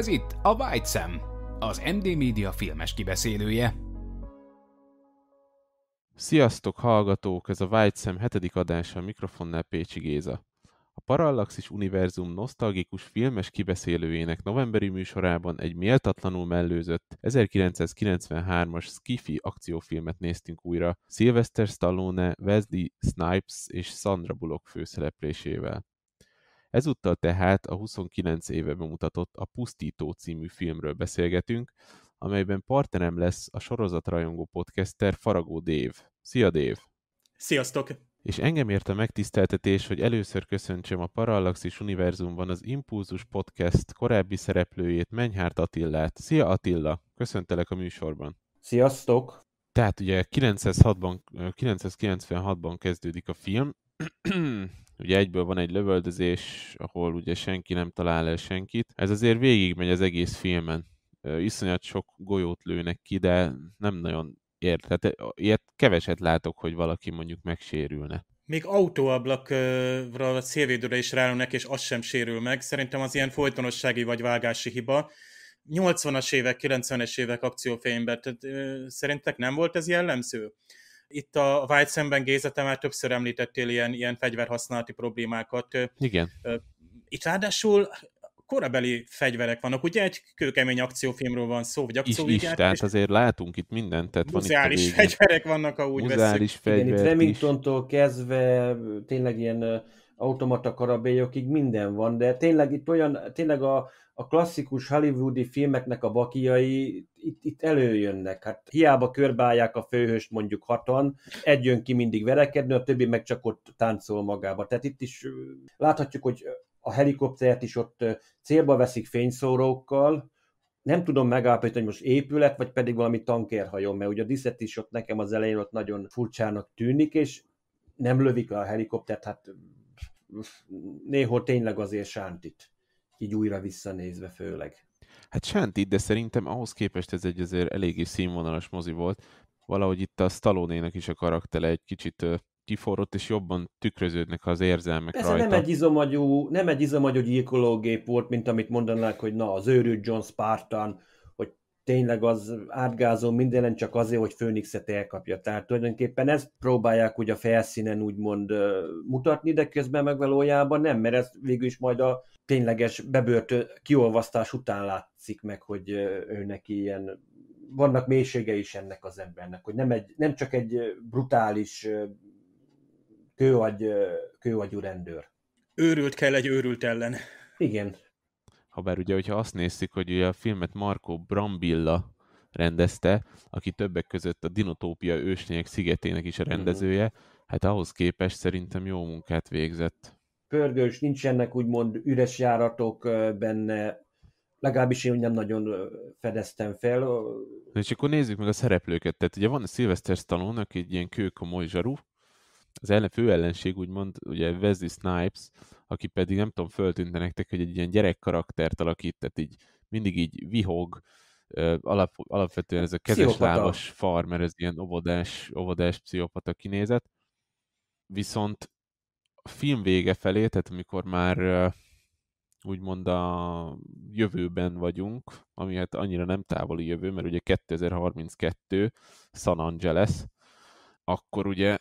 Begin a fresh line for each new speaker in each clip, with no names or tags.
Ez itt a White Sam, az MD Media filmes kibeszélője. Sziasztok hallgatók, ez a White Sam hetedik adása a mikrofonnál Pécsi Géza. A Parallaxis Univerzum nosztalgikus filmes kibeszélőjének novemberi műsorában egy méltatlanul mellőzött 1993-as Skiffy akciófilmet néztünk újra Sylvester Stallone, Wesley Snipes és Sandra Bullock főszereplésével. Ezúttal tehát a 29 éve bemutatott a Pusztító című filmről beszélgetünk, amelyben partnerem lesz a sorozatrajongó podcaster Faragó Dév. Szia Dév! Sziasztok! És engem ért a megtiszteltetés, hogy először köszöntsem a Parallaxis Univerzumban az Impulzus Podcast korábbi szereplőjét, Menyhárt Attillát. Szia Attila! Köszöntelek a műsorban! Sziasztok! Tehát ugye 906-ban, 996-ban kezdődik a film, Ugye egyből van egy lövöldözés, ahol ugye senki nem talál el senkit. Ez azért végigmegy az egész filmen. Iszonyat sok golyót lőnek ki, de nem nagyon ért. Tehát ilyet keveset látok, hogy valaki mondjuk megsérülne.
Még autóablakra, a szélvédőre is rálőnek, és az sem sérül meg. Szerintem az ilyen folytonossági vagy vágási hiba. 80-as évek, 90-es évek akciófilmben, tehát ö, szerintek nem volt ez jellemző? Itt a White szemben Gézete már többször említettél ilyen, ilyen fegyverhasználati problémákat. Igen. Itt ráadásul korabeli fegyverek vannak. Ugye egy kőkemény akciófilmről van szó, vagy akcióügyát. Is, is, tehát
azért látunk itt mindent. Tehát van itt
fegyverek vannak, ha úgy muzeális veszük. Igen, itt Remingtontól kezdve tényleg ilyen automata karabélyokig minden van, de tényleg itt olyan, tényleg a, a klasszikus hollywoodi filmeknek a bakiai itt, itt előjönnek. Hát hiába körbálják a főhőst mondjuk hatan, egy jön ki mindig verekedni, a többi meg csak ott táncol magába. Tehát itt is láthatjuk, hogy a helikoptert is ott célba veszik fényszórókkal, nem tudom megállapítani, hogy most épület, vagy pedig valami tankérhajó, mert ugye a diszet is ott nekem az elején ott nagyon furcsának tűnik, és nem lövik le a helikoptert, hát néhol tényleg azért sántit így újra visszanézve főleg.
Hát Sántit, de szerintem ahhoz képest ez egy azért eléggé színvonalas mozi volt. Valahogy itt a stallone is a karaktere egy kicsit kiforrott, és jobban tükröződnek az érzelmek Persze rajta. nem egy
izomagyú, nem egy izomagyú gyilkológép volt, mint amit mondanák, hogy na, az őrült John Spartan, hogy tényleg az átgázó mindenen csak azért, hogy Főnixet elkapja. Tehát tulajdonképpen ezt próbálják úgy a felszínen úgymond mutatni, de közben meg valójában nem, mert ez végül is majd a tényleges bebörtö, kiolvasztás után látszik meg, hogy ő neki ilyen, vannak mélysége is ennek az embernek, hogy nem, egy, nem csak egy brutális kőagy, kőagyú rendőr. Őrült kell egy őrült ellen. Igen.
Habár ugye, hogyha azt nézzük, hogy ugye a filmet Marco Brambilla rendezte, aki többek között a Dinotópia őslények szigetének is a mhm. rendezője, mm. hát ahhoz képest szerintem jó munkát végzett
pörgős, nincsenek úgymond üres járatok benne, legalábbis én nem nagyon fedeztem fel.
És akkor nézzük meg a szereplőket. Tehát ugye van a Sylvester Stallone, aki egy ilyen kőkomoly zsarú, az ellen, fő ellenség úgymond, ugye Wesley Snipes, aki pedig nem tudom, föltűnt nektek, hogy egy ilyen gyerek karaktert alakít, tehát így mindig így vihog, alap, alapvetően ez a kezes lábas farmer, ez ilyen óvodás, óvodás pszichopata kinézet. Viszont a film vége felé, tehát amikor már úgymond a jövőben vagyunk, ami hát annyira nem távoli jövő, mert ugye 2032, San Angeles, akkor ugye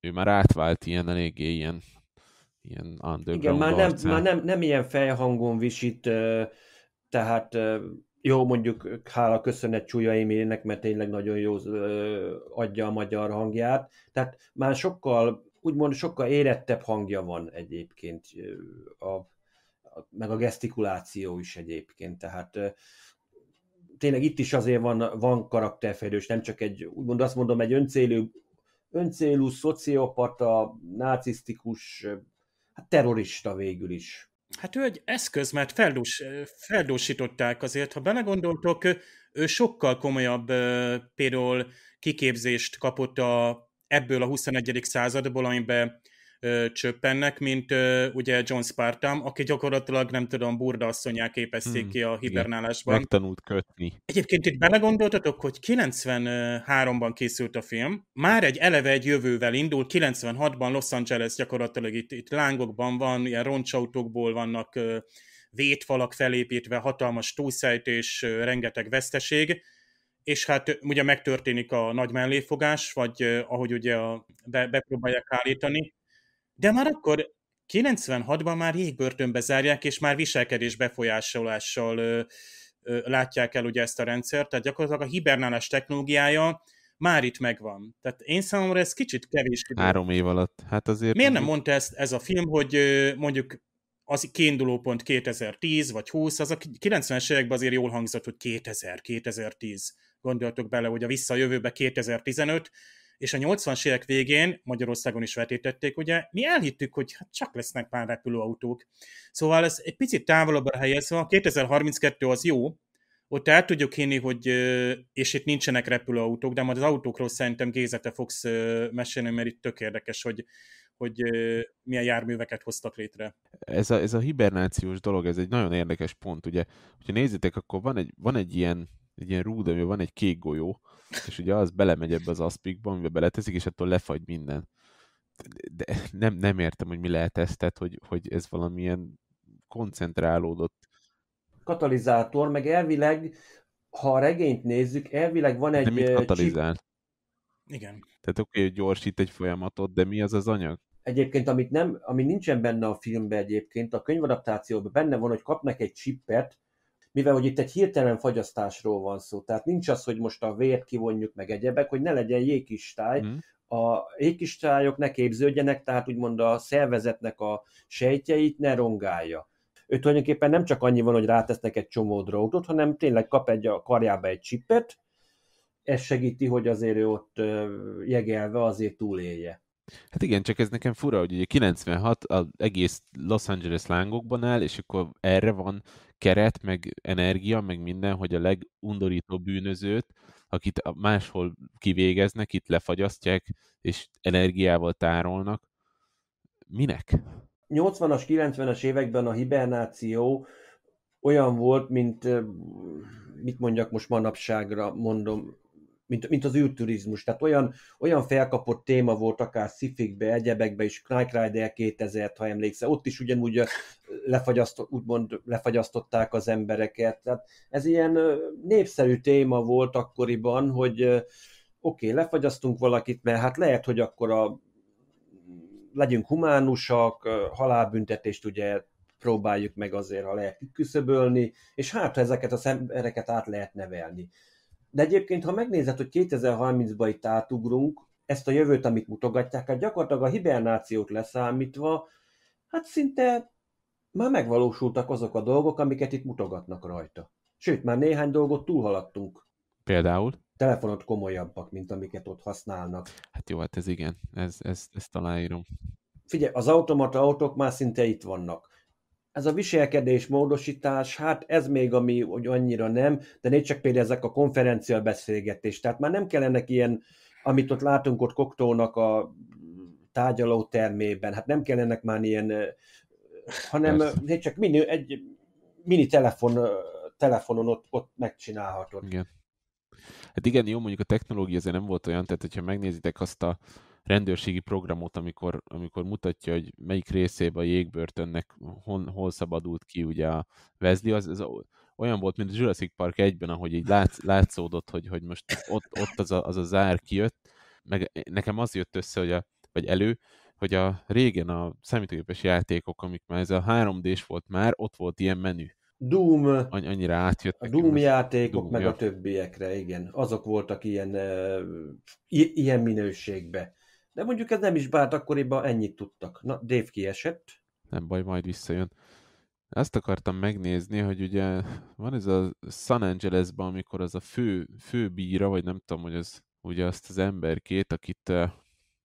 ő már átvált ilyen eléggé ilyen, ilyen underground Igen, már nem, már nem,
nem ilyen fejhangon visít, tehát jó, mondjuk hála köszönet Csúlya Emilnek, mert tényleg nagyon jó adja a magyar hangját. Tehát már sokkal úgymond sokkal érettebb hangja van egyébként, a, a, meg a gesztikuláció is egyébként, tehát tényleg itt is azért van, van karakterfejlődés, nem csak egy, úgymond azt mondom, egy öncélű, öncélú, szociopata, nácisztikus, hát terrorista végül is.
Hát ő egy eszköz, mert feldús, feldúsították azért, ha belegondoltok, ő sokkal komolyabb például kiképzést kapott a ebből a 21. századból, amiben ö, csöppennek, mint ö, ugye John Spartam, aki gyakorlatilag, nem tudom, burda asszonyá képezték hmm, ki a hibernálásban. Megtanult kötni. Egyébként itt belegondoltatok, hogy 93-ban készült a film, már egy eleve egy jövővel indul, 96-ban Los Angeles gyakorlatilag itt, itt lángokban van, ilyen roncsautókból vannak ö, vétfalak felépítve, hatalmas túlszejtés, rengeteg veszteség, és hát ugye megtörténik a nagy melléfogás, vagy ahogy ugye a, be, bepróbálják állítani, de már akkor 96-ban már jégbörtönbe zárják, és már viselkedés befolyásolással ö, ö, látják el ugye ezt a rendszert, tehát gyakorlatilag a hibernálás technológiája már itt megvan. Tehát én számomra ez kicsit kevés. Három
év alatt. Hát azért... Miért nem mondta
ezt ez a film, hogy mondjuk az kiinduló pont 2010 vagy 20, az a 90-es években azért jól hangzott, hogy 2000, 2010 gondoltok bele, hogy a visszajövőbe 2015, és a 80-as évek végén Magyarországon is vetítették, ugye, mi elhittük, hogy hát csak lesznek pár repülőautók. Szóval ez egy picit távolabbra helyezve, a 2032 szóval az jó, ott el tudjuk hinni, hogy, és itt nincsenek repülőautók, de majd az autókról szerintem gézete fogsz mesélni, mert itt tök érdekes, hogy, hogy milyen járműveket hoztak létre.
Ez a, ez a hibernációs dolog, ez egy nagyon érdekes pont, ugye, hogyha nézzétek, akkor van egy, van egy ilyen egy ilyen rúd, amiben van egy kék golyó, és ugye az belemegy ebbe az aszpikba, amiben beleteszik, és attól lefagy minden. De nem, nem értem, hogy mi lehet ezt, tehát hogy, hogy ez valamilyen koncentrálódott
katalizátor, meg elvileg, ha a regényt nézzük, elvileg van egy... De mit katalizál? Chip... Igen.
Tehát oké, okay, gyorsít egy folyamatot, de mi az az anyag?
Egyébként, amit nem, ami nincsen benne a filmben egyébként, a könyvadaptációban benne van, hogy kapnak egy csippet, mivel hogy itt egy hirtelen fagyasztásról van szó, tehát nincs az, hogy most a vért kivonjuk meg egyebek, hogy ne legyen jégkistály, mm. a jégkistályok ne képződjenek, tehát úgymond a szervezetnek a sejtjeit ne rongálja. Ő tulajdonképpen nem csak annyi van, hogy rátesznek egy csomó drótot, hanem tényleg kap egy a karjába egy csipet, ez segíti, hogy azért ő ott jegelve azért túlélje.
Hát igen, csak ez nekem fura, hogy ugye 96 az egész Los Angeles lángokban áll, és akkor erre van keret, meg energia, meg minden, hogy a legundorítóbb bűnözőt, akit máshol kivégeznek, itt lefagyasztják, és energiával tárolnak. Minek?
80-as, 90-es években a hibernáció olyan volt, mint mit mondjak most manapságra, mondom, mint, mint az űrturizmus. Tehát olyan, olyan felkapott téma volt akár Szifikbe, egyebekbe is, Knight Rider 2000 ha emlékszel, ott is ugyanúgy lefagyasztott, úgymond lefagyasztották az embereket. Tehát ez ilyen népszerű téma volt akkoriban, hogy oké, okay, lefagyasztunk valakit, mert hát lehet, hogy akkor a legyünk humánusak, halálbüntetést ugye próbáljuk meg azért, ha lehet küszöbölni, és hát ezeket az embereket át lehet nevelni. De egyébként, ha megnézed, hogy 2030-ba itt átugrunk, ezt a jövőt, amit mutogatják, hát gyakorlatilag a hibernációt leszámítva, hát szinte már megvalósultak azok a dolgok, amiket itt mutogatnak rajta. Sőt, már néhány dolgot túlhaladtunk. Például? Telefonot komolyabbak, mint amiket ott használnak.
Hát jó, hát ez igen, ez, ez, ezt aláírom.
Figyelj, az automata autók már szinte itt vannak ez a viselkedés módosítás, hát ez még ami, hogy annyira nem, de négy csak például ezek a konferencia beszélgetés, tehát már nem kellene ilyen, amit ott látunk ott Koktónak a tárgyaló termében, hát nem kellenek már ilyen, hanem négy csak mini, egy mini telefon, telefonon ott, ott megcsinálhatod. Igen.
Hát igen, jó, mondjuk a technológia azért nem volt olyan, tehát hogyha megnézitek azt a, rendőrségi programot, amikor, amikor mutatja, hogy melyik részébe a jégbörtönnek hon, hol szabadult ki ugye a Wesley, az, az olyan volt, mint a Jurassic Park egyben, ahogy így látsz, látszódott, hogy, hogy most ott, ott az, a, az a zár kijött, meg nekem az jött össze, hogy a, vagy elő, hogy a régen a számítógépes játékok, amik már ez a 3D-s volt már, ott volt ilyen menü.
Doom, annyira átjött a Doom játékok, Doom, meg ja. a többiekre, igen. Azok voltak ilyen, ilyen minőségbe. De mondjuk ez nem is bárt, akkoriban ennyit tudtak. Na, Dave kiesett.
Nem baj, majd visszajön. Ezt akartam megnézni, hogy ugye van ez a San Angelesben, amikor az a fő, fő bíra, vagy nem tudom, hogy az ugye azt az emberkét, akit eh,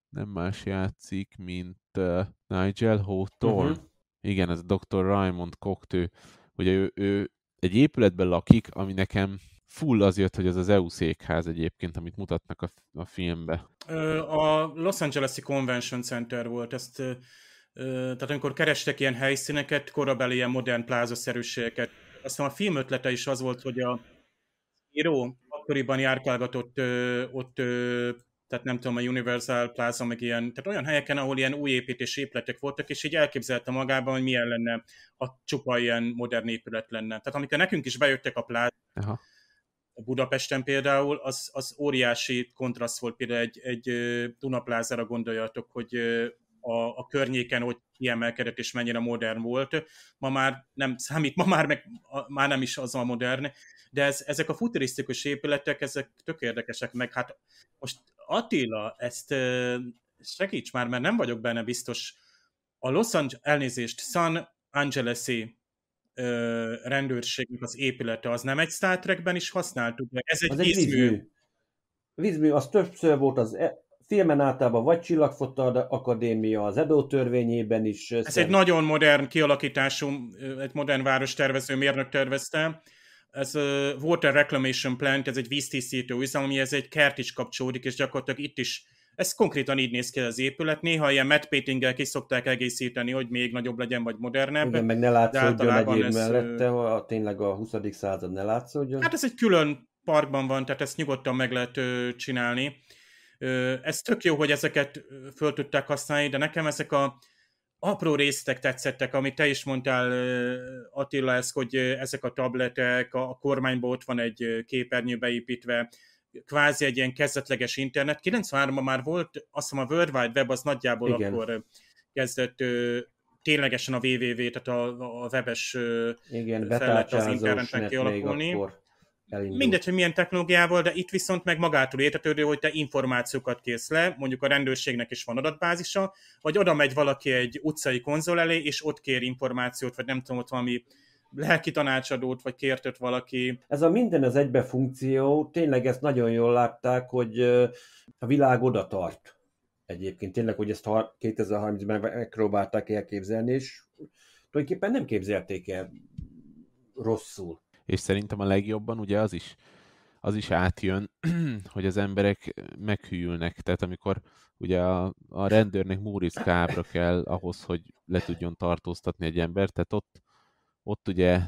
nem más játszik, mint eh, Nigel Hawthorne. Uh-huh. Igen, ez a Dr. Raymond Koktő. Ugye ő, ő egy épületben lakik, ami nekem full az jött, hogy ez az EU székház egyébként, amit mutatnak a, a filmbe.
A Los Angeles-i Convention Center volt, ezt tehát amikor kerestek ilyen helyszíneket, korabeli ilyen modern plázaszerűségeket. Aztán a film ötlete is az volt, hogy a író akkoriban járkálgatott ott, tehát nem tudom, a Universal Plaza, meg ilyen, tehát olyan helyeken, ahol ilyen új építés épületek voltak, és így elképzelte magában, hogy milyen lenne, ha csupa ilyen modern épület lenne. Tehát amikor nekünk is bejöttek a plázák, Budapesten például, az, az óriási kontraszt volt például egy, egy Dunaplázára gondoljatok, hogy a, a környéken hogy kiemelkedett és mennyire modern volt. Ma már nem számít, ma már, meg, már nem is az a modern, de ez, ezek a futurisztikus épületek, ezek tök érdekesek, meg hát most Attila, ezt segíts már, mert nem vagyok benne biztos, a Los Angeles, elnézést, San Angeles-i rendőrségnek az épülete, az nem egy Star Trekben is használtuk, de ez egy, az vízmű. egy vízmű.
Vízmű, az többször volt az e- filmen általában vagy Csillagfotta Akadémia, az Edo törvényében is. Ez szem... egy
nagyon modern kialakítású, egy modern várostervező mérnök tervezte. Ez a Water Reclamation Plant, ez egy víztisztító üzem, ez egy kert is kapcsolódik, és gyakorlatilag itt is ez konkrétan így néz ki az épület. Néha ilyen matte ki szokták egészíteni, hogy még nagyobb legyen, vagy modernebb. Igen, meg ne látszódjon egyéb ez... mellette,
ha tényleg a 20. század ne látszódjon.
Hát ez egy külön parkban van, tehát ezt nyugodtan meg lehet csinálni. Ez tök jó, hogy ezeket föl tudták használni, de nekem ezek a apró részek tetszettek, amit te is mondtál, Attila, ez, hogy ezek a tabletek, a kormányból ott van egy képernyő beépítve, kvázi egy ilyen kezdetleges internet. 93-ban már volt, azt hiszem a World Wide Web az nagyjából Igen. akkor kezdett ténylegesen a www, tehát a, a webes Igen, felett az internetnek kialakulni. Mindegy, hogy milyen technológiával, de itt viszont meg magától értetődő, hogy te információkat kész le, mondjuk a rendőrségnek is van adatbázisa, vagy oda megy valaki egy utcai konzol elé, és ott kér információt, vagy nem tudom, ott valami lelki tanácsadót, vagy kértött valaki.
Ez a minden az egybe funkció, tényleg ezt nagyon jól látták, hogy a világ oda tart egyébként. Tényleg, hogy ezt 2030-ben megpróbálták elképzelni, és tulajdonképpen nem képzelték el rosszul.
És szerintem a legjobban ugye az is, az is átjön, hogy az emberek meghűlnek. Tehát amikor ugye a, a rendőrnek múriszkábra kell ahhoz, hogy le tudjon tartóztatni egy embert, tehát ott, ott ugye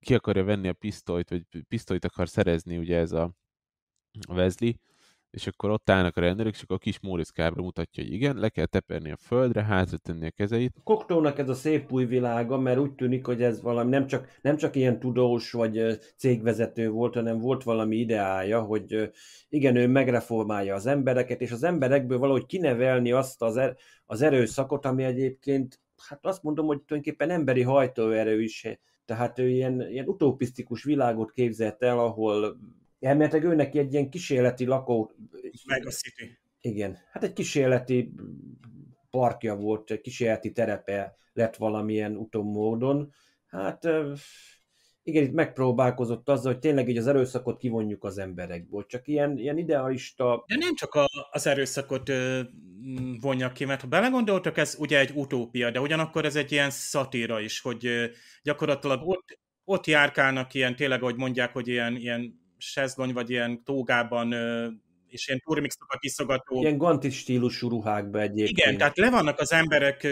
ki akarja venni a pisztolyt, vagy pisztolyt akar szerezni ugye ez a vezli, és akkor ott állnak a rendőrök, és akkor a kis kábra mutatja, hogy igen, le kell teperni a földre, hátra tenni a kezeit.
Koktónak ez a szép új világa, mert úgy tűnik, hogy ez valami nem csak, nem csak ilyen tudós vagy cégvezető volt, hanem volt valami ideája, hogy igen, ő megreformálja az embereket, és az emberekből valahogy kinevelni azt az, er, az erőszakot, ami egyébként hát azt mondom, hogy tulajdonképpen emberi hajtóerő is, eh, tehát ő ilyen, ilyen utopisztikus világot képzelt el, ahol elméletileg őnek egy ilyen kísérleti lakó... Eh, Meg a City. Igen, hát egy kísérleti parkja volt, egy kísérleti terepe lett valamilyen utom módon. Hát eh, igen, itt megpróbálkozott azzal, hogy tényleg így az erőszakot kivonjuk az emberekből, csak ilyen, ilyen idealista... De nem csak a,
az erőszakot Mm, vonja ki, mert ha belegondoltok, ez ugye egy utópia, de ugyanakkor ez egy ilyen szatíra is, hogy gyakorlatilag ott, ott járkálnak ilyen, tényleg, ahogy mondják, hogy ilyen, ilyen sezlony, vagy ilyen tógában és ilyen turmixokat
iszogató. Ilyen gantis stílusú ruhákba egyébként. Igen, tehát
le vannak az emberek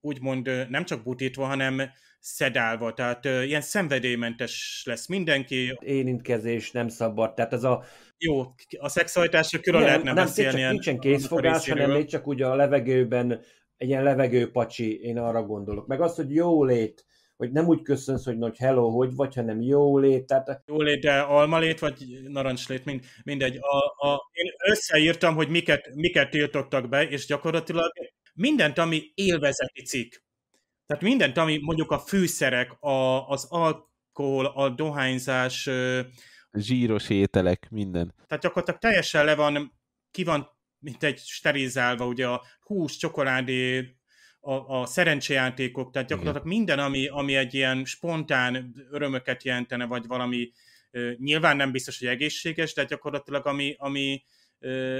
úgymond nem csak butítva, hanem szedálva, tehát ilyen szenvedélymentes lesz mindenki.
Érintkezés nem szabad, tehát ez a... Jó,
a szexualitásra külön nem, lehetne nem, beszélni. Csak nincsen készfogás, hanem még
csak ugye a levegőben egy ilyen levegőpacsi, én arra gondolok. Meg az, hogy jó lét, hogy nem úgy köszönsz, hogy nagy hello, hogy vagy, hanem jó lét, Tehát...
jó lét, de almalét, vagy narancslét, mind, mindegy. A, a, én összeírtam, hogy miket, miket tiltottak be, és gyakorlatilag mindent, ami élvezeti cikk tehát mindent, ami mondjuk a fűszerek, a, az alkohol, a dohányzás... Zsíros ételek, minden. Tehát gyakorlatilag teljesen le van, ki van mint egy sterilizálva, ugye a hús, csokoládé, a, a szerencsejátékok, tehát gyakorlatilag Igen. minden, ami, ami egy ilyen spontán örömöket jelentene, vagy valami nyilván nem biztos, hogy egészséges, de gyakorlatilag ami, ami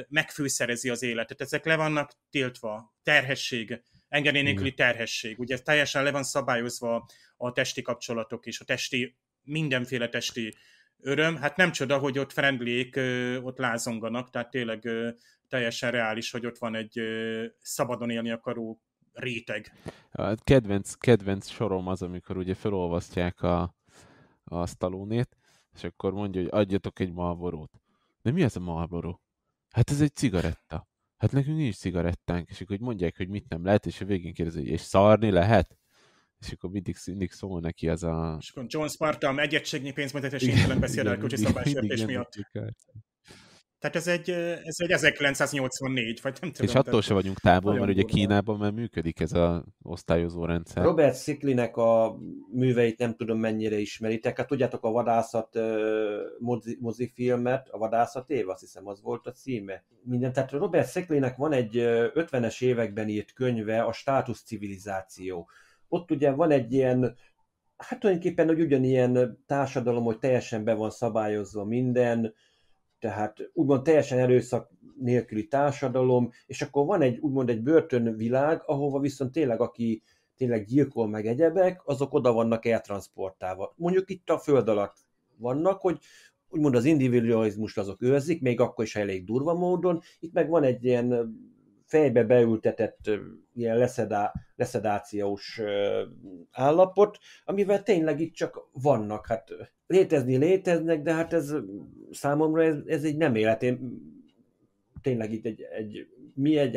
megfőszerezi az életet. Ezek le vannak tiltva. Terhesség, engedély nélküli terhesség. Ugye teljesen le van szabályozva a testi kapcsolatok és a testi, mindenféle testi öröm. Hát nem csoda, hogy ott friendlyék ott lázonganak, tehát tényleg teljesen reális, hogy ott van egy szabadon élni akaró réteg.
A kedvenc, kedvenc sorom az, amikor ugye felolvasztják a, a sztalónét, és akkor mondja, hogy adjatok egy malborót. De mi az a malboró? Hát ez egy cigaretta hát nekünk nincs cigarettánk, és akkor mondják, hogy mit nem lehet, és a végén kérdezi, hogy és szarni lehet? és akkor mindig, mindig szól neki az a... És
akkor John Sparta megyegységnyi pénzmentetes kénytelen beszél el kölcsönszabálysértés miatt. Tehát ez egy, ez egy 1984,
vagy nem tudom. És attól se vagyunk távol, mert ugye
Kínában már működik ez az osztályozó rendszer. Robert
Sziklinek a műveit nem tudom mennyire ismeritek. Hát tudjátok a vadászat mozi, mozifilmet, a vadászat év, azt hiszem az volt a címe. Minden, tehát Robert Sziklinek van egy 50-es években írt könyve, a státusz civilizáció. Ott ugye van egy ilyen Hát tulajdonképpen, hogy ugyanilyen társadalom, hogy teljesen be van szabályozva minden, tehát úgymond teljesen erőszak nélküli társadalom, és akkor van egy úgymond egy börtönvilág, ahova viszont tényleg aki tényleg gyilkol meg egyebek, azok oda vannak eltransportálva. Mondjuk itt a föld alatt vannak, hogy úgymond az individualizmus azok őrzik, még akkor is elég durva módon, itt meg van egy ilyen fejbe beültetett ilyen leszedá, leszedációs állapot, amivel tényleg itt csak vannak, hát létezni léteznek, de hát ez számomra ez, ez egy nem élet. Én tényleg itt egy, egy, mi egy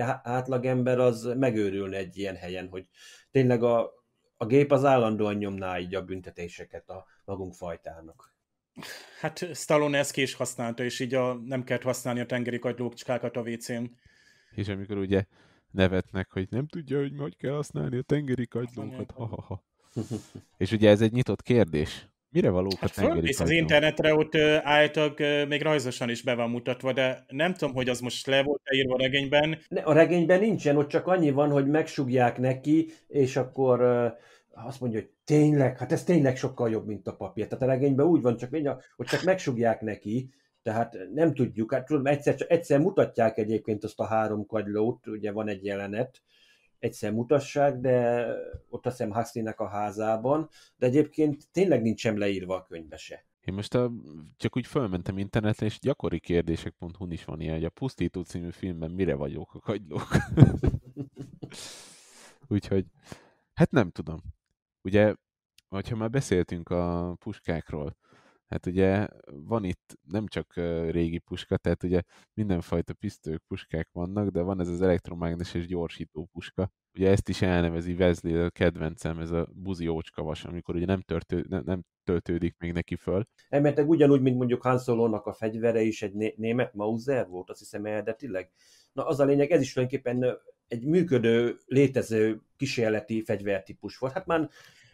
ember az megőrülne egy ilyen helyen, hogy tényleg a, a gép az állandóan nyomná így a büntetéseket a magunk fajtának.
Hát Stallone ezt ki is használta, és így a, nem kellett használni a tengeri kagylókcskákat a WC-n.
És amikor ugye nevetnek, hogy nem tudja, hogy hogy kell használni a tengeri kagylókat, ha-ha-ha. és ugye ez egy nyitott kérdés, Mire valók hát a tengeri az
internetre, ott álltak, még rajzosan is be van mutatva, de nem tudom, hogy az most le volt-e írva a regényben.
Ne, a regényben nincsen, ott csak annyi van, hogy megsugják neki, és akkor azt mondja, hogy tényleg, hát ez tényleg sokkal jobb, mint a papír. Tehát a regényben úgy van, csak mindjárt, hogy csak megsugják neki, tehát nem tudjuk, hát tudom, egyszer, egyszer mutatják egyébként azt a három kagylót, ugye van egy jelenet, egyszer mutassák, de ott azt hiszem Huxley-nek a házában, de egyébként tényleg nincs sem leírva a könyvbe se.
Én most a, csak úgy fölmentem internetre, és gyakori kérdések.hu-n is van ilyen, hogy a Pusztító című filmben mire vagyok a kagylók. Úgyhogy, hát nem tudom. Ugye, ha már beszéltünk a puskákról, hát ugye van itt nem csak régi puska, tehát ugye mindenfajta pisztők, puskák vannak, de van ez az elektromágneses gyorsító puska. Ugye ezt is elnevezi vezli a kedvencem, ez a buzi ócskavas, amikor ugye nem, törtő, nem, nem töltődik még neki föl. Emeltek
ugyanúgy, mint mondjuk Han Solo-nak a fegyvere is egy német Mauser volt, azt hiszem eredetileg. Na az a lényeg, ez is tulajdonképpen egy működő, létező kísérleti fegyvertípus volt. Hát már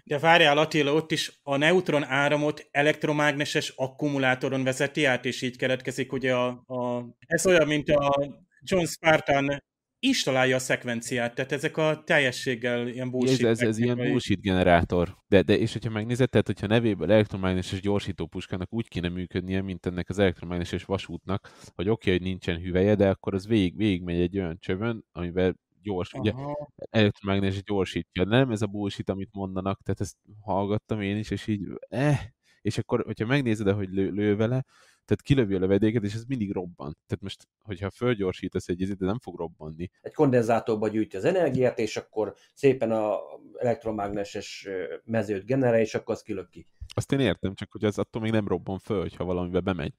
de várjál Attila, ott is a neutron áramot elektromágneses akkumulátoron vezeti át, és így keletkezik ugye a... a ez olyan, mint a John Spartan is találja a szekvenciát, tehát ezek a teljességgel ilyen bullshit. Ez, ez, ez ilyen bullshit
generátor. De, de és hogyha megnézed, tehát hogyha nevében elektromágneses gyorsítópuskának úgy kéne működnie, mint ennek az elektromágneses vasútnak, hogy oké, okay, hogy nincsen hüveje, de akkor az végig, végig megy egy olyan csövön, amiben gyors, Aha. ugye elektromágnes gyorsítja, nem ez a bullshit, amit mondanak, tehát ezt hallgattam én is, és így, eh, és akkor, hogyha megnézed, hogy lő, lő vele, tehát kilövi a lövedéket, és ez mindig robban. Tehát most, hogyha fölgyorsítasz egy izit, nem fog robbanni.
Egy kondenzátorba gyűjti az energiát, és akkor szépen a elektromágneses mezőt generál, és akkor az kilöv ki.
Azt én értem, csak hogy az attól még nem robban föl, hogyha valamibe bemegy.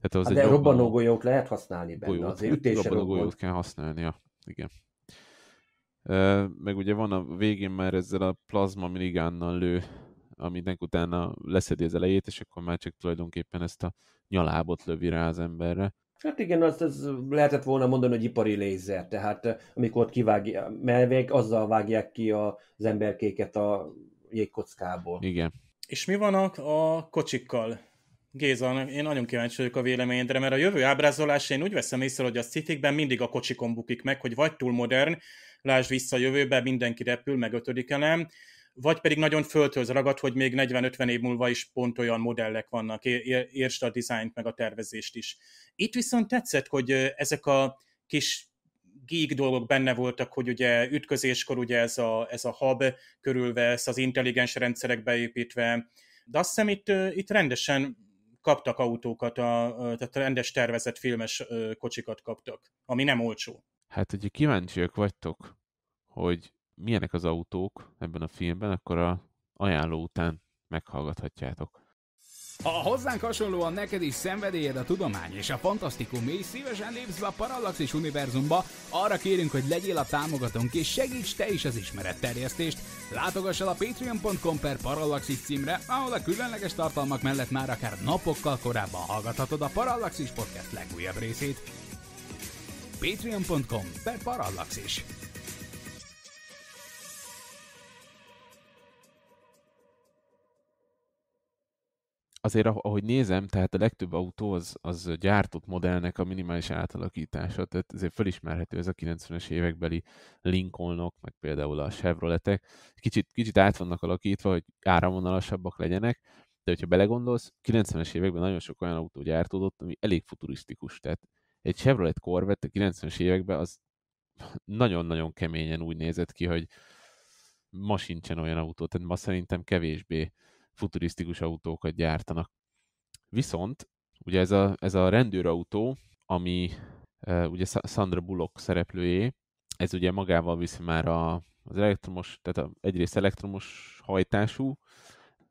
Tehát az hát egy de robbanó
golyót lehet használni benne, golyót, azért ütésre robbanó golyót
kell használnia. Igen meg ugye van a végén már ezzel a plazma miligánnal lő, aminek utána leszedi az elejét, és akkor már csak tulajdonképpen ezt a nyalábot lövi rá az emberre.
Hát igen, azt, az lehetett volna mondani, hogy ipari lézer, tehát amikor ott kivágja, mert azzal vágják ki az emberkéket a jégkockából. Igen. És mi van a, a kocsikkal?
Géza, én nagyon kíváncsi vagyok a véleményedre, mert a jövő ábrázolás én úgy veszem észre, hogy a city mindig a kocsikon bukik meg, hogy vagy túl modern, lásd vissza a jövőbe, mindenki repül, meg ötödik elem, vagy pedig nagyon föltöz ragad, hogy még 40-50 év múlva is pont olyan modellek vannak, értsd a dizájnt meg a tervezést is. Itt viszont tetszett, hogy ezek a kis geek dolgok benne voltak, hogy ugye ütközéskor ugye ez a, ez a hub körülvesz, az intelligens rendszerek beépítve, de azt hiszem itt, itt rendesen kaptak autókat, a, tehát rendes tervezett filmes kocsikat kaptak, ami nem olcsó.
Hát, hogyha kíváncsiak vagytok, hogy milyenek az autók ebben a filmben, akkor a ajánló után meghallgathatjátok. Ha hozzánk hasonlóan neked is szenvedélyed a tudomány és a fantasztikum, és szívesen lépsz be a Parallaxis univerzumba, arra kérünk, hogy legyél a támogatónk, és segíts te is az ismeret terjesztést. Látogass el a patreon.com per Parallaxis címre, ahol a különleges tartalmak mellett már akár napokkal korábban hallgathatod a Parallaxis podcast legújabb részét
patreon.com per is.
Azért, ah, ahogy nézem, tehát a legtöbb autó az, az gyártott modellnek a minimális átalakítása, tehát ezért felismerhető ez a 90-es évekbeli Lincolnok, meg például a Chevroletek. Kicsit, kicsit át vannak alakítva, hogy áramvonalasabbak legyenek, de hogyha belegondolsz, 90-es években nagyon sok olyan autó gyártódott, ami elég futurisztikus, tehát egy Chevrolet Corvette a 90-es években az nagyon-nagyon keményen úgy nézett ki, hogy ma sincsen olyan autó, tehát ma szerintem kevésbé futurisztikus autókat gyártanak. Viszont ugye ez a, ez a rendőrautó, ami e, ugye Sandra Bullock szereplőjé, ez ugye magával viszi már a, az elektromos, tehát a, egyrészt elektromos hajtású,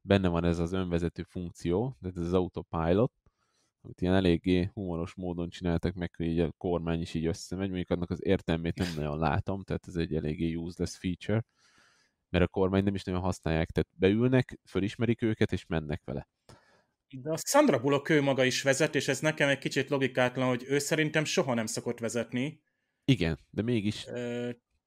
benne van ez az önvezető funkció, tehát ez az autopilot, amit ilyen eléggé humoros módon csináltak meg, hogy így a kormány is így összemegy, mondjuk annak az értelmét nem nagyon látom, tehát ez egy eléggé useless feature, mert a kormány nem is nagyon használják, tehát beülnek, fölismerik őket, és mennek vele.
De a Sandra Bullock ő maga is vezet, és ez nekem egy kicsit logikátlan, hogy ő szerintem soha nem szokott vezetni.
Igen, de mégis.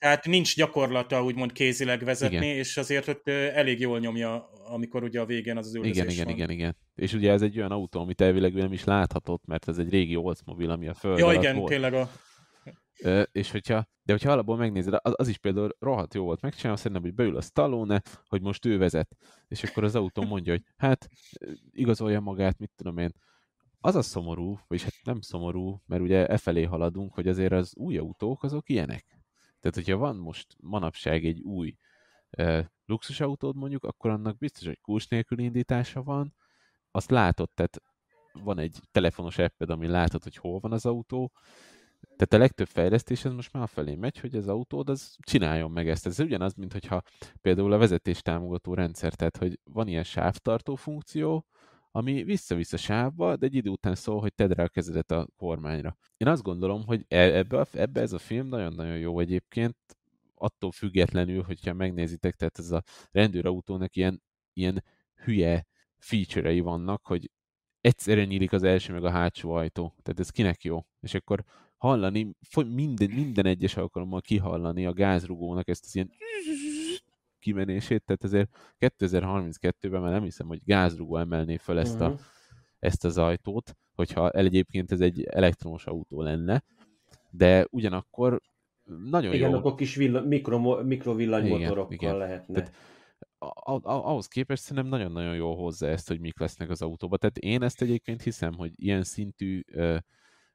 Tehát nincs gyakorlata úgymond kézileg vezetni, igen. és azért ott elég jól nyomja, amikor ugye a végén az az üldözés Igen, igen, van. igen,
igen. És ugye ez egy olyan autó, amit elvileg nem is láthatott, mert ez egy régi Oldsmobile, ami a föld Ja, igen, volt. tényleg a... Ö, és hogyha, de hogyha alapból megnézed, az, az is például rohadt jó volt megcsinálva, szerintem, hogy beül a Stallone, hogy most ő vezet, és akkor az autó mondja, hogy hát igazolja magát, mit tudom én, az a szomorú, vagyis hát nem szomorú, mert ugye e felé haladunk, hogy azért az új autók azok ilyenek. Tehát, hogyha van most manapság egy új uh, luxusautód mondjuk, akkor annak biztos, hogy kulcs nélküli indítása van, azt látod, tehát van egy telefonos apped, ami látod, hogy hol van az autó, tehát a legtöbb fejlesztés ez most már felé megy, hogy az autód az csináljon meg ezt. Ez ugyanaz, mint hogyha például a vezetés támogató rendszer, tehát hogy van ilyen sávtartó funkció, ami vissza-vissza sávba, de egy idő után szól, hogy tedd rá a kezedet a kormányra. Én azt gondolom, hogy e-, ebbe, a, ebbe ez a film nagyon-nagyon jó egyébként, attól függetlenül, hogyha megnézitek, tehát ez a rendőrautónak ilyen, ilyen hülye feature-ei vannak, hogy egyszerre nyílik az első meg a hátsó ajtó. Tehát ez kinek jó? És akkor hallani, minden, minden egyes alkalommal kihallani a gázrugónak ezt az ilyen kimenését, tehát azért 2032-ben már nem hiszem, hogy gázrugó emelné fel ezt, uh-huh. a, mhm. ezt az ajtót, hogyha el egyébként ez egy elektromos autó lenne, de
ugyanakkor
nagyon igen, jó. Igen, akkor
kis villa, mikro, mikrovillanymotorokkal igen, igen. lehetne. Tehát,
a, a, ahhoz képest szerintem nagyon-nagyon jó hozza ezt, hogy mik lesznek az autóba. Tehát én ezt egyébként hiszem, hogy ilyen szintű uh,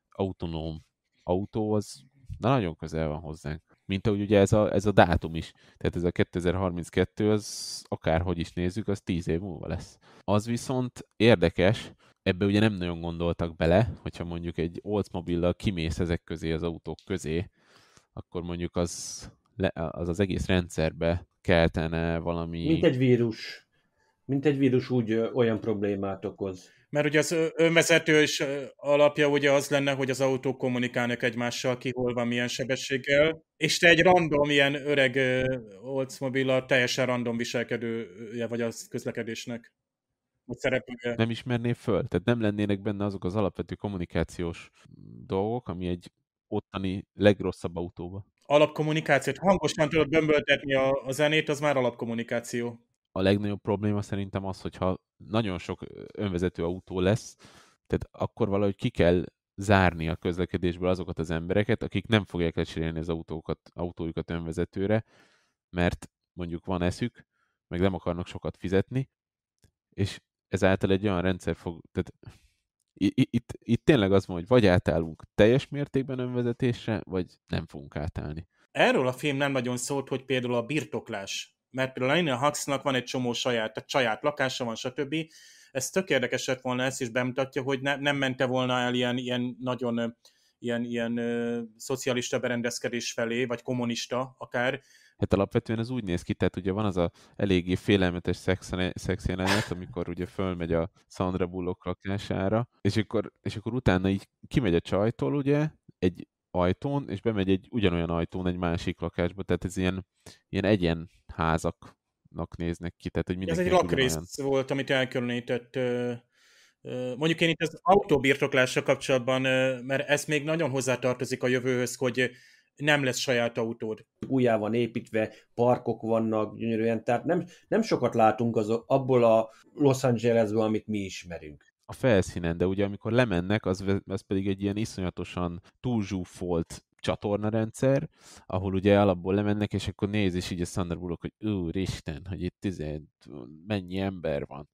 autonóm autó az na, nagyon közel van hozzánk mint ahogy ugye ez a, ez a dátum is. Tehát ez a 2032, az akárhogy is nézzük, az 10 év múlva lesz. Az viszont érdekes, ebbe ugye nem nagyon gondoltak bele, hogyha mondjuk egy Oldsmobile-lal kimész ezek közé, az autók közé, akkor mondjuk az, az az egész rendszerbe keltene valami...
Mint egy vírus. Mint egy vírus úgy olyan problémát okoz. Mert ugye
az is alapja ugye az lenne, hogy az autók kommunikálnak egymással, ki hol van, milyen sebességgel, és te egy random, ilyen öreg Oldsmobile-a teljesen random viselkedője vagy az közlekedésnek. Vagy szereplője. Nem
ismerné föl, tehát nem lennének benne azok az alapvető kommunikációs dolgok, ami egy ottani legrosszabb autóba.
Alapkommunikációt. Hangosan tudod bömböltetni a, a zenét, az már alapkommunikáció
a legnagyobb probléma szerintem az, hogyha nagyon sok önvezető autó lesz, tehát akkor valahogy ki kell zárni a közlekedésből azokat az embereket, akik nem fogják lecserélni az autókat, autójukat önvezetőre, mert mondjuk van eszük, meg nem akarnak sokat fizetni, és ezáltal egy olyan rendszer fog, tehát itt, itt, itt tényleg az van, hogy vagy átállunk teljes mértékben önvezetésre, vagy nem fogunk átállni.
Erről a film nem nagyon szólt, hogy például a birtoklás mert például a a Huxnak van egy csomó saját, tehát saját lakása van, stb. Ez tök érdekes lett volna, ezt is bemutatja, hogy ne, nem mente volna el ilyen, ilyen nagyon ilyen, ilyen ö, szocialista berendezkedés felé, vagy kommunista akár,
Hát alapvetően ez úgy néz ki, tehát ugye van az a eléggé félelmetes szexjelenet, amikor ugye fölmegy a Sandra Bullock lakására, és akkor, és akkor utána így kimegy a csajtól, ugye, egy ajtón, és bemegy egy ugyanolyan ajtón egy másik lakásba, tehát ez ilyen, ilyen egyen házaknak néznek ki. Tehát, hogy ez egy lakrész
ugyanolyan. volt, amit elkülönített Mondjuk én itt az autóbirtoklásra kapcsolatban, mert ez még nagyon hozzátartozik a jövőhöz, hogy
nem lesz saját autód. Újjá van építve, parkok vannak gyönyörűen, tehát nem, nem sokat látunk az, abból a Los Angelesből, amit mi ismerünk
a felszínen, de ugye amikor lemennek, az, az pedig egy ilyen iszonyatosan túlzsúfolt csatornarendszer, ahol ugye alapból lemennek, és akkor néz is így a Sander Bullock, hogy úristen, hogy itt tized, mennyi ember van.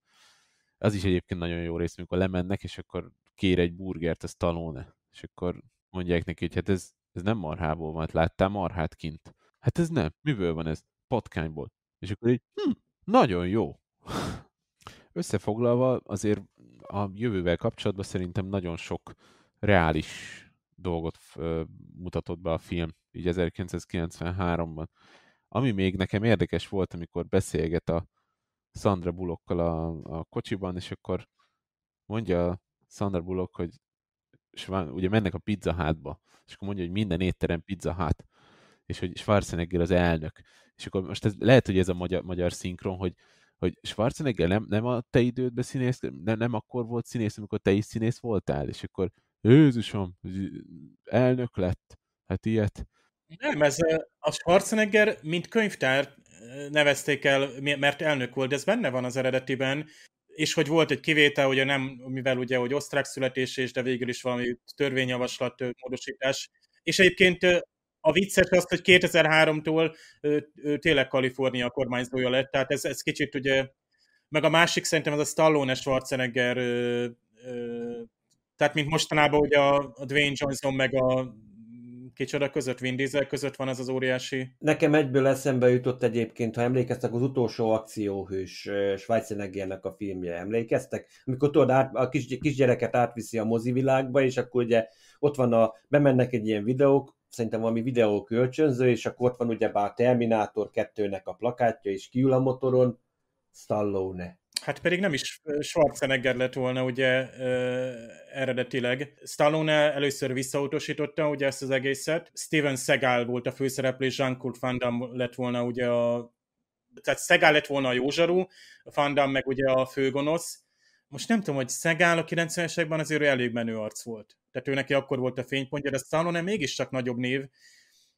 Az is egyébként nagyon jó rész, amikor lemennek, és akkor kér egy burgert, ez talóne. És akkor mondják neki, hogy hát ez, ez nem marhából van, hát láttam marhát kint. Hát ez nem, miből van ez? Patkányból. És akkor így, hm, nagyon jó. Összefoglalva azért a jövővel kapcsolatban szerintem nagyon sok reális dolgot mutatott be a film, így 1993-ban. Ami még nekem érdekes volt, amikor beszélget a Sandra Bullockkal a, a kocsiban, és akkor mondja Sandra Bullock, hogy van ugye mennek a pizza hátba, és akkor mondja, hogy minden étterem pizza hát, és hogy Schwarzenegger az elnök. És akkor most ez, lehet, hogy ez a magyar, magyar szinkron, hogy hogy Schwarzenegger nem, nem a te idődben színész, nem, nem akkor volt színész, amikor te is színész voltál, és akkor Jézusom, elnök lett, hát ilyet.
Nem, ez a Schwarzenegger, mint könyvtár nevezték el, mert elnök volt, de ez benne van az eredetiben, és hogy volt egy kivétel, ugye nem, mivel ugye, hogy osztrák születés, és de végül is valami törvényjavaslat, módosítás, és egyébként a vicces az, hogy 2003-tól ő, ő tényleg Kalifornia kormányzója lett, tehát ez, ez kicsit ugye, meg a másik szerintem az a Stallone Schwarzenegger, ö, ö, tehát mint mostanában ugye a, a Dwayne Johnson meg a mm, kicsoda között, Vin Diesel között van ez az óriási.
Nekem egyből eszembe jutott egyébként, ha emlékeztek, az utolsó akcióhős Schwarzeneggernek a filmje, emlékeztek? Amikor tudod, át, a kis, kisgyereket átviszi a mozivilágba, és akkor ugye ott van a, bemennek egy ilyen videók, szerintem valami videó kölcsönző, és akkor ott van ugye a Terminátor 2-nek a plakátja, és kiül a motoron, Stallone.
Hát pedig nem is Schwarzenegger lett volna ugye ö, eredetileg. Stallone először visszautosította ugye ezt az egészet. Steven Seagal volt a főszereplő, Jean-Claude Van Damme lett volna ugye a... Tehát Seagal lett volna a józsarú, Van Damme meg ugye a főgonosz, most nem tudom, hogy Szegál a 90-esekben azért ő elég menő arc volt. Tehát ő neki akkor volt a fénypontja, de Stallone mégiscsak nagyobb név.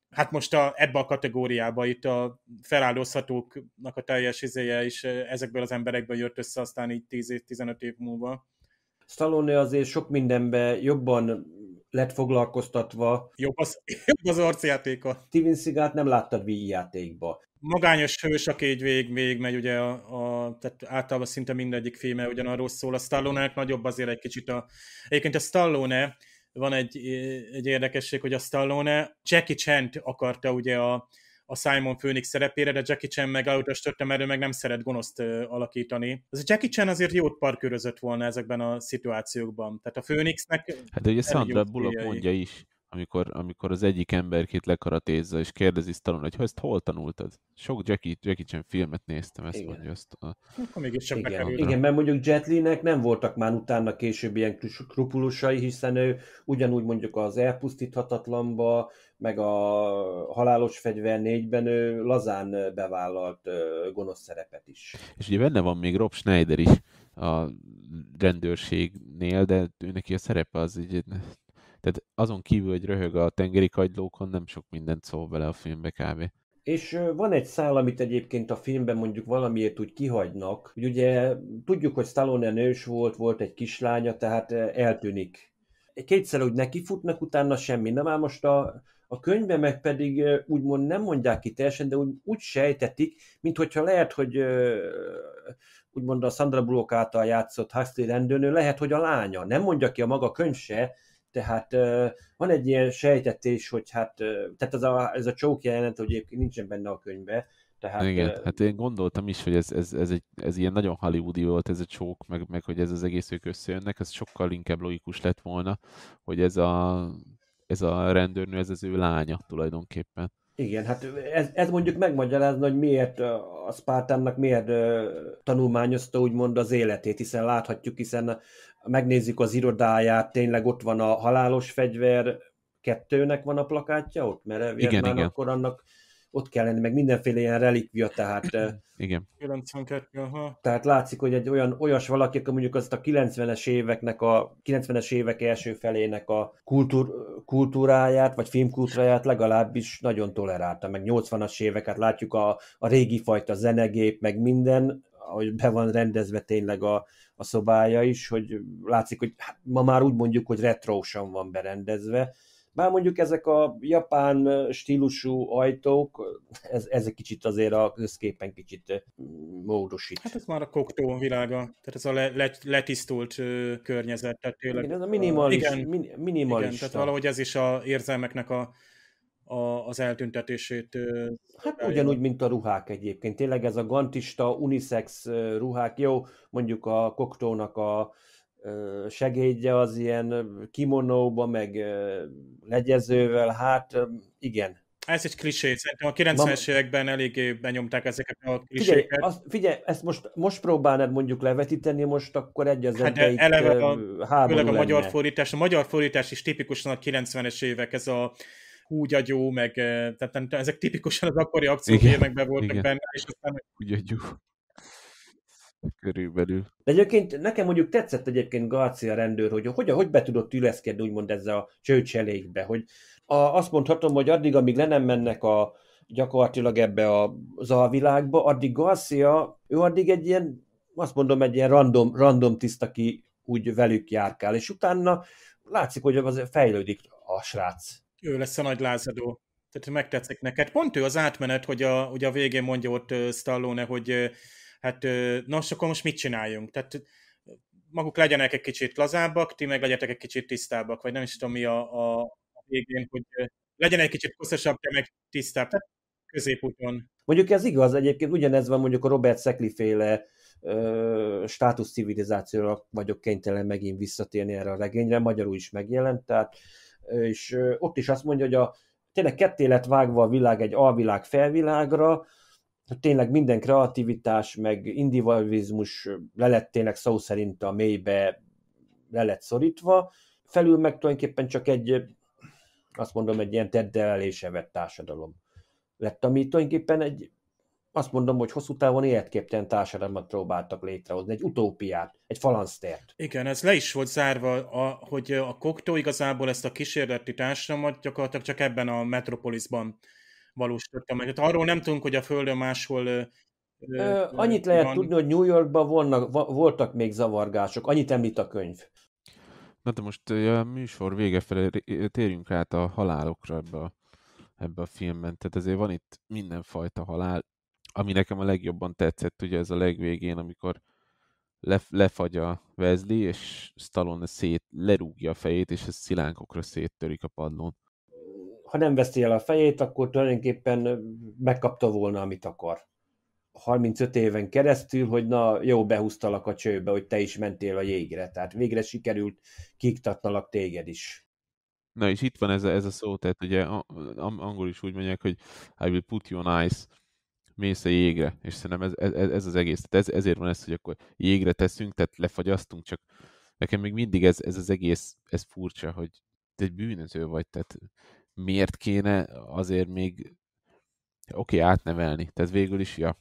Hát most a, ebbe a kategóriába itt a felállózhatóknak a teljes izéje is eh, ezekből az emberekből jött össze aztán így 10 15 év múlva. Stallone
azért sok mindenbe jobban lett foglalkoztatva. Jobb az, jobb az arcjátéka. Steven seagal nem láttad vígjátékba
magányos hős, aki így végig, végig megy, ugye a, a, tehát általában szinte mindegyik filme ugyanarról szól, a stallone nagyobb azért egy kicsit a... Egyébként a Stallone, van egy, egy érdekesség, hogy a Stallone Jackie chan akarta ugye a, a Simon Phoenix szerepére, de Jackie Chan meg autostörte, mert ő meg nem szeret gonoszt alakítani. Az Jackie Chan azért jót parkőrözött volna ezekben a szituációkban. Tehát a Phoenixnek... Hát ugye Sandra Bullock mondja
is, amikor, amikor az egyik emberkét lekaratézza, és kérdezi Stallone, hogy ezt hol tanultad? Sok Jackie, Jackie Chan filmet néztem, ezt Igen. mondja. Ezt a...
Igen. Igen, mert mondjuk Jet Li-nek nem voltak már utána később ilyen krupulusai, hiszen ő ugyanúgy mondjuk az elpusztíthatatlanba, meg a halálos fegyver négyben ő lazán bevállalt gonosz szerepet is.
És ugye benne van még Rob Schneider is a rendőrségnél, de ő neki a szerepe az így tehát azon kívül, hogy röhög a tengeri kagylókon, nem sok mindent szól bele a filmbe kb.
És van egy szál, amit egyébként a filmben mondjuk valamiért úgy kihagynak, hogy ugye tudjuk, hogy Stallone nős volt, volt egy kislánya, tehát eltűnik. Kétszer úgy nekifutnak, utána semmi. Na már most a, a könyvben meg pedig úgymond nem mondják ki teljesen, de úgy, úgy sejtetik, mint hogyha lehet, hogy úgymond a Sandra Bullock által játszott Huxley rendőnő, lehet, hogy a lánya. Nem mondja ki a maga könyv se, tehát van egy ilyen sejtetés, hogy hát, tehát ez a, ez a csók jelent, hogy egyébként nincsen benne a könyvbe, tehát, Igen, ö...
hát én gondoltam is, hogy ez, ez, ez, egy, ez ilyen nagyon hollywoodi volt ez a csók, meg, meg hogy ez az egész ők összejönnek, az sokkal inkább logikus lett volna, hogy ez a, ez a rendőrnő, ez az ő lánya tulajdonképpen.
Igen, hát ez, ez mondjuk megmagyarázna, hogy miért a Spartánnak miért tanulmányozta úgymond az életét, hiszen láthatjuk, hiszen megnézzük az irodáját, tényleg ott van a halálos fegyver, kettőnek van a plakátja ott? Mert e- igen, már igen. akkor annak ott kell lenni, meg mindenféle ilyen relikvia, tehát... E- igen. 92, aha. Tehát látszik, hogy egy olyan, olyas valaki, aki mondjuk azt a 90-es éveknek a 90-es évek első felének a kultúr, kultúráját, vagy filmkultúráját legalábbis nagyon tolerálta, meg 80-as éveket látjuk a, a régi fajta zenegép, meg minden, ahogy be van rendezve tényleg a, a szobája is, hogy látszik, hogy hát, ma már úgy mondjuk, hogy retrósan van berendezve, bár mondjuk ezek a japán stílusú ajtók, ez, ez egy kicsit azért a közképen kicsit módosít. Hát
ez már a koktón világa, tehát ez a le, le, letisztult környezet, tehát tényleg. Igen, ez a minimalis, igen, minimalista. Igen, tehát valahogy ez is a érzelmeknek a
a, az eltüntetését. Hát eljön. ugyanúgy, mint a ruhák egyébként. Tényleg ez a gantista, unisex ruhák, jó, mondjuk a koktónak a segédje az ilyen kimonóba, meg legyezővel, hát igen.
Ez egy klisé, szerintem a 90-es években eléggé benyomták ezeket a kliséket. Figyelj, azt,
figyelj ezt most, most próbálnád mondjuk levetíteni, most akkor egy az hát eleve a, főleg a magyar
fordítás. A magyar fordítás is tipikusan a 90-es évek, ez a húgyagyó,
meg tehát nem, ezek tipikusan az akkori akciófilmekben voltak igen. benne, és aztán...
Húgyagyó. Körülbelül.
De egyébként nekem mondjuk tetszett egyébként Garcia rendőr, hogy hogy, hogy be tudott üleszkedni úgymond ezzel a csőcselékbe, hogy a, azt mondhatom, hogy addig, amíg le nem mennek a gyakorlatilag ebbe a zalvilágba, addig Garcia, ő addig egy ilyen, azt mondom, egy ilyen random, random tiszt, aki úgy velük járkál, és utána látszik, hogy az fejlődik a srác
ő lesz a nagy lázadó. Tehát megtetszik neked. Pont ő az átmenet, hogy a, hogy a végén mondja ott Stallone, hogy hát na, akkor most mit csináljunk? Tehát maguk legyenek egy kicsit lazábbak, ti meg legyetek egy kicsit tisztábbak, vagy nem is tudom mi a, a, a végén, hogy legyen egy kicsit koszosabb, te meg tisztább, tehát középúton.
Mondjuk ez igaz, egyébként ugyanez van mondjuk a Robert Szekli féle státusz civilizációra vagyok kénytelen megint visszatérni erre a regényre, magyarul is megjelent, tehát és ott is azt mondja, hogy a, tényleg ketté lett vágva a világ egy alvilág felvilágra, hogy tényleg minden kreativitás, meg individualizmus le lett tényleg szó szerint a mélybe le lett szorítva, felül meg tulajdonképpen csak egy, azt mondom, egy ilyen teddelelése vett társadalom lett, ami tulajdonképpen egy azt mondom, hogy hosszú távon életképtelen társadalmat próbáltak létrehozni, egy utópiát, egy falansztért.
Igen, ez le is volt zárva, a, hogy a Koktó igazából ezt a kísérleti társadalmat gyakorlatilag csak ebben a metropolisban
valósította
meg. Hát arról nem tudunk, hogy a Földön máshol
Ö, annyit lehet van. tudni, hogy New Yorkban vannak, voltak még zavargások, annyit említ a könyv.
Na de most a műsor vége felé térjünk át a halálokra ebbe a, ebbe a filmben. Tehát azért van itt mindenfajta halál, ami nekem a legjobban tetszett, ugye ez a legvégén, amikor lef, lefagy a Wesley, és Stallone szét, lerúgja a fejét, és ez szilánkokra széttörik a padlón.
Ha nem veszi el a fejét, akkor tulajdonképpen megkapta volna, amit akar. 35 éven keresztül, hogy na jó, behúztalak a csőbe, hogy te is mentél a jégre. Tehát végre sikerült, kiktatnalak téged is.
Na és itt van ez a, ez a szó, tehát ugye angol is úgy mondják, hogy I will put you on ice, mész a jégre, és szerintem ez, ez, ez az egész. Tehát ez, ezért van ez, hogy akkor jégre teszünk, tehát lefagyasztunk, csak nekem még mindig ez, ez az egész, ez furcsa, hogy te egy bűnöző vagy, tehát miért kéne azért még oké, okay, átnevelni. Tehát végül is, ja,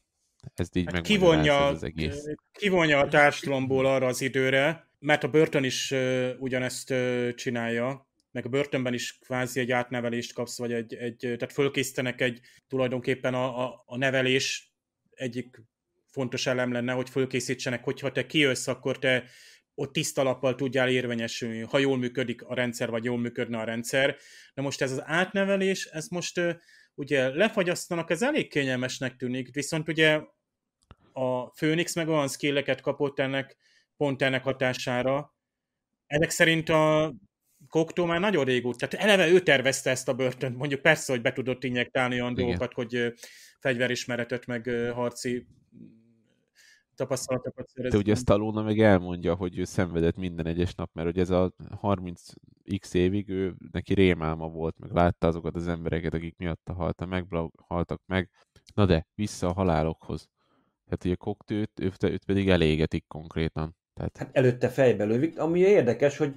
ez így hát kivonja, ez az egész.
Kivonja a társadalomból arra az időre, mert a börtön is ugyanezt csinálja, meg a börtönben is kvázi egy átnevelést kapsz, vagy egy, egy tehát fölkészítenek egy, tulajdonképpen a, a, a nevelés egyik fontos elem lenne, hogy fölkészítsenek, hogyha te kijössz, akkor te ott tiszta lappal tudjál érvényesülni, ha jól működik a rendszer, vagy jól működne a rendszer. De most ez az átnevelés, ez most ugye lefagyasztanak, ez elég kényelmesnek tűnik, viszont ugye a Phoenix meg olyan skilleket kapott ennek, pont ennek hatására. Ezek szerint a Koktó már nagyon régóta, tehát eleve ő tervezte ezt a börtönt, mondjuk persze, hogy be tudott injektálni olyan Igen. dolgokat, hogy fegyverismeretet, meg harci tapasztalatokat szerezni. De ugye
Talóna meg elmondja, hogy ő szenvedett minden egyes nap, mert hogy ez a 30x évig ő, neki rémálma volt, meg látta azokat az embereket, akik miatta halta meg, haltak meg. Na de, vissza a halálokhoz. Tehát ugye koktőt, őt, őt pedig elégetik konkrétan. Tehát...
Hát előtte fejbe lövik, ami érdekes, hogy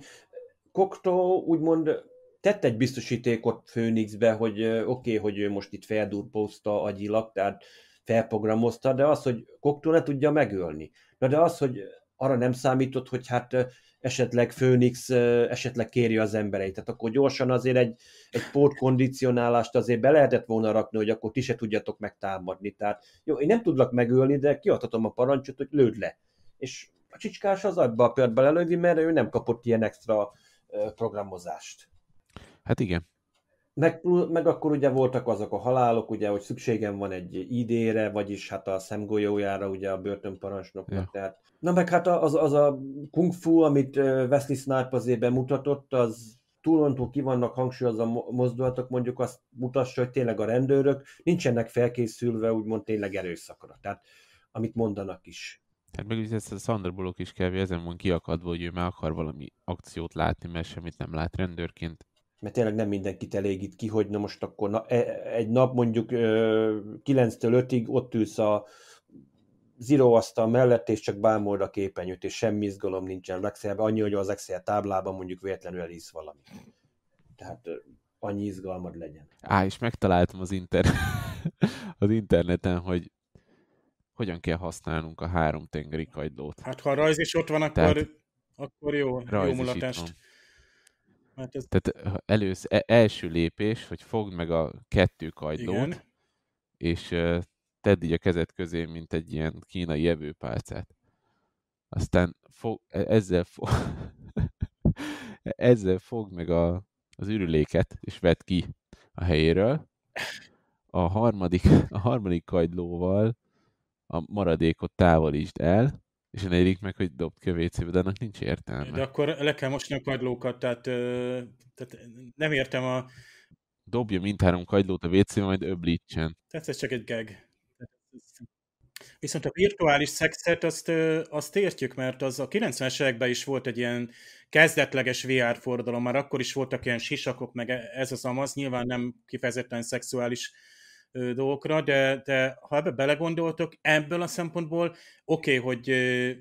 Kokto úgymond tett egy biztosítékot főnixbe, hogy oké, okay, hogy ő most itt feldurpózta agyilag, tehát felprogramozta, de az, hogy Kokto ne tudja megölni. Na de az, hogy arra nem számított, hogy hát esetleg főnix, esetleg kéri az embereit. Tehát akkor gyorsan azért egy, egy pótkondicionálást azért be lehetett volna rakni, hogy akkor ti se tudjatok megtámadni. Tehát jó, én nem tudlak megölni, de kiadhatom a parancsot, hogy lőd le. És a csicskás az agyba a pillanatban mert ő nem kapott ilyen extra programozást. Hát igen. Meg, meg akkor ugye voltak azok a halálok, ugye, hogy szükségem van egy idére, vagyis hát a szemgolyójára, ugye a börtönparancsnoknak, ja. tehát. Na meg hát az, az a kung fu, amit Wesley Snipe azért bemutatott, az túlontúl ki vannak hangsúlyozva a mozdulatok, mondjuk azt mutassa, hogy tényleg a rendőrök nincsenek felkészülve úgymond tényleg erőszakra, tehát amit mondanak is.
Hát meg ez a Bullock is kevés, ezen van kiakadva, hogy ő már akar valami akciót látni, mert semmit nem lát rendőrként.
Mert tényleg nem mindenkit elégít ki, hogy na most akkor na, e, egy nap mondjuk 9-től 5-ig ott ülsz a zero asztal mellett, és csak bámold a képenyőt, és semmi izgalom nincsen az excel annyi, hogy az Excel táblában mondjuk véletlenül elísz valamit. Tehát annyi izgalmad legyen.
Á, és megtaláltam az, inter... az interneten, hogy hogyan kell használnunk a három tengeri kagylót. Hát ha a rajz is ott van, akkor, Tehát,
akkor jó, jó mulatást. Mert hát ez... Tehát
elősz, e- első lépés, hogy fogd meg a kettő kagylót, Igen. és uh, tedd így a kezed közé, mint egy ilyen kínai evőpálcát. Aztán fog, e- ezzel, fog, ezzel fogd meg a, az ürüléket, és vedd ki a helyéről. A harmadik, a harmadik kagylóval a maradékot távolítsd el, és a negyedik meg, hogy dobd ki a WC-be, de annak nincs értelme.
De akkor le kell mosni a kagylókat, tehát, tehát nem értem a...
Dobja mindhárom kagylót a WC-be, majd öblítsen.
Tehát ez csak egy gag. Viszont a virtuális szexet azt, azt értjük, mert az a 90-es években is volt egy ilyen kezdetleges VR fordalom, már akkor is voltak ilyen sisakok, meg e- ez az amaz, nyilván nem kifejezetten szexuális dolgokra, de, de ha ebbe belegondoltok, ebből a szempontból oké, okay, hogy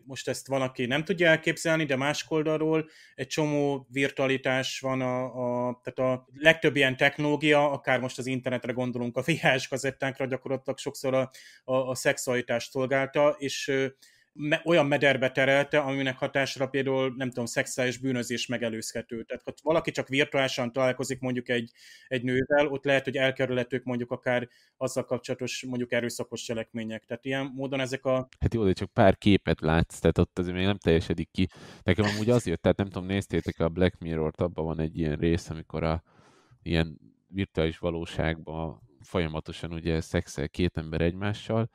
most ezt van, aki nem tudja elképzelni, de más oldalról egy csomó virtualitás van, a, a, tehát a legtöbb ilyen technológia, akár most az internetre gondolunk, a VHS kazettánkra gyakorlatilag sokszor a, a, a szexualitást szolgálta, és me- olyan mederbe terelte, aminek hatásra például, nem tudom, szexuális bűnözés megelőzhető. Tehát ha valaki csak virtuálisan találkozik mondjuk egy, egy nővel, ott lehet, hogy elkerülhetők mondjuk akár azzal kapcsolatos mondjuk erőszakos cselekmények. Tehát ilyen módon ezek a... Hát
jó, de csak pár képet látsz, tehát ott azért még nem teljesedik ki. Nekem amúgy az jött, tehát nem tudom, néztétek a Black Mirror-t, abban van egy ilyen rész, amikor a ilyen virtuális valóságban folyamatosan ugye szexel két ember egymással,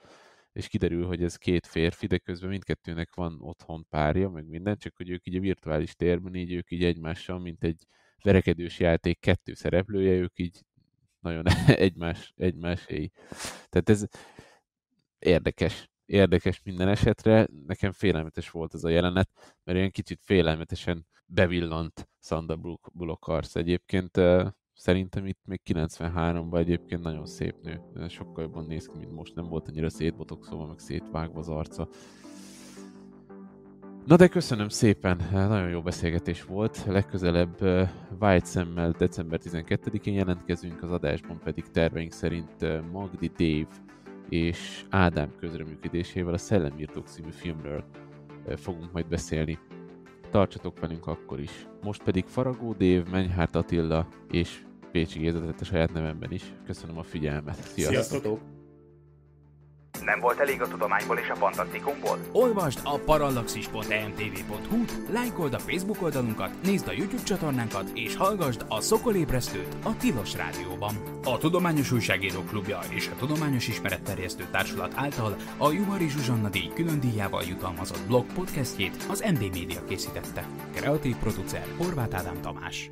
és kiderül, hogy ez két férfi, de közben mindkettőnek van otthon párja, meg minden, csak hogy ők így a virtuális térben, így ők így egymással, mint egy verekedős játék kettő szereplője, ők így nagyon egymás, egymáséi. Tehát ez érdekes, érdekes minden esetre. Nekem félelmetes volt ez a jelenet, mert ilyen kicsit félelmetesen bevillant Sandra Bullock arc egyébként szerintem itt még 93-ban egyébként nagyon szép nő. Sokkal jobban néz ki, mint most. Nem volt annyira szétbotoxolva, meg szétvágva az arca. Na de köszönöm szépen, nagyon jó beszélgetés volt. Legközelebb White Szemmel december 12-én jelentkezünk, az adásban pedig terveink szerint Magdi Dave és Ádám közreműködésével a Szellemírtók című filmről fogunk majd beszélni. Tartsatok velünk akkor is. Most pedig Faragó Dév, Menyhárt Attila és Pécsi Géza a saját nevemben is. Köszönöm a figyelmet. Sziasztok!
Sziasztok. Nem volt elég a tudományból és a fantasztikumból?
Olvasd a parallaxis.emtv.hu, e lájkold a Facebook oldalunkat, nézd
a YouTube csatornánkat és hallgassd a Szokolébresztőt a Tilos Rádióban. A Tudományos Újságírók Klubja és a Tudományos Ismeretterjesztő Társulat által a Juhari Zsuzsanna díj külön díjával jutalmazott blog podcastjét az MD Media készítette. Kreatív producer
Horváth Ádám Tamás.